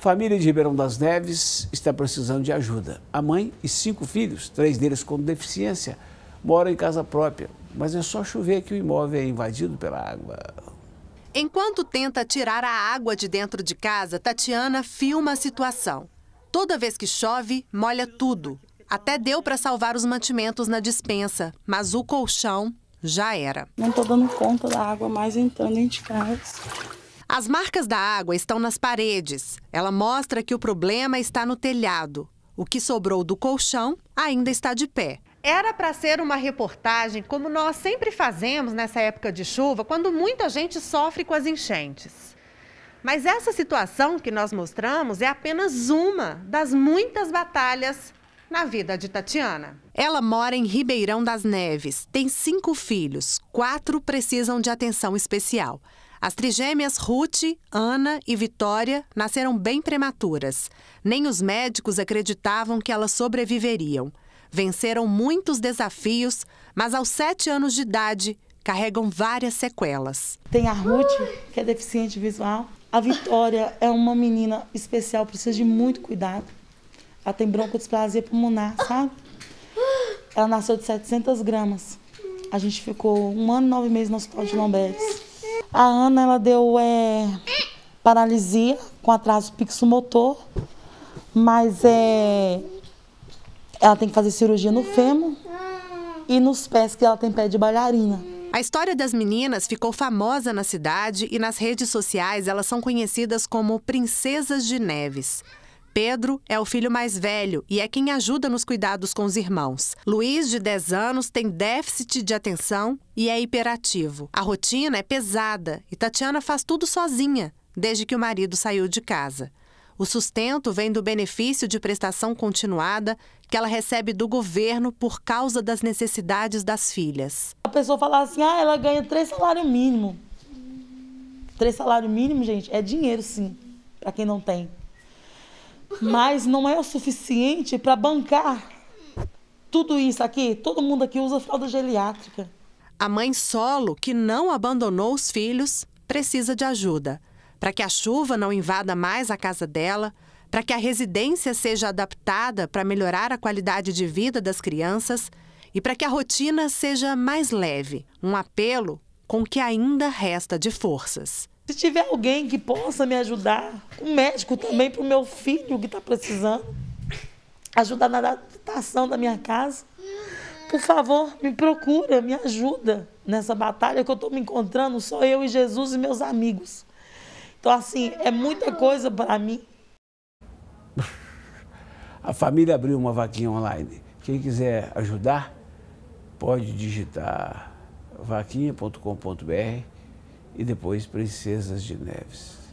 Família de Ribeirão das Neves está precisando de ajuda. A mãe e cinco filhos, três deles com deficiência, moram em casa própria, mas é só chover que o imóvel é invadido pela água. Enquanto tenta tirar a água de dentro de casa, Tatiana filma a situação. Toda vez que chove, molha tudo. Até deu para salvar os mantimentos na dispensa, mas o colchão já era. Não estou dando conta da água mais entrando em de casa. As marcas da água estão nas paredes. Ela mostra que o problema está no telhado. O que sobrou do colchão ainda está de pé. Era para ser uma reportagem como nós sempre fazemos nessa época de chuva, quando muita gente sofre com as enchentes. Mas essa situação que nós mostramos é apenas uma das muitas batalhas na vida de Tatiana. Ela mora em Ribeirão das Neves, tem cinco filhos, quatro precisam de atenção especial. As trigêmeas Ruth, Ana e Vitória nasceram bem prematuras. Nem os médicos acreditavam que elas sobreviveriam. Venceram muitos desafios, mas aos sete anos de idade carregam várias sequelas. Tem a Ruth, que é deficiente visual. A Vitória é uma menina especial, precisa de muito cuidado. Ela tem broncodisplasia pulmonar, sabe? Ela nasceu de 700 gramas. A gente ficou um ano e nove meses no hospital de Lomberes. A Ana, ela deu é, paralisia com atraso motor, mas é, ela tem que fazer cirurgia no fêmur e nos pés, que ela tem pé de bailarina. A história das meninas ficou famosa na cidade e nas redes sociais elas são conhecidas como Princesas de Neves. Pedro é o filho mais velho e é quem ajuda nos cuidados com os irmãos. Luiz, de 10 anos, tem déficit de atenção e é hiperativo. A rotina é pesada e Tatiana faz tudo sozinha, desde que o marido saiu de casa. O sustento vem do benefício de prestação continuada que ela recebe do governo por causa das necessidades das filhas. A pessoa fala assim, ah, ela ganha três salários mínimos. Três salários mínimos, gente, é dinheiro sim, para quem não tem mas não é o suficiente para bancar tudo isso aqui. Todo mundo aqui usa fralda geriátrica. A mãe solo, que não abandonou os filhos, precisa de ajuda para que a chuva não invada mais a casa dela, para que a residência seja adaptada para melhorar a qualidade de vida das crianças e para que a rotina seja mais leve. Um apelo com que ainda resta de forças. Se tiver alguém que possa me ajudar, um médico também para o meu filho que está precisando, ajudar na adaptação da minha casa, por favor, me procura, me ajuda nessa batalha que eu estou me encontrando, só eu e Jesus e meus amigos. Então, assim, é muita coisa para mim. A família abriu uma vaquinha online. Quem quiser ajudar, pode digitar vaquinha.com.br e depois Princesas de Neves.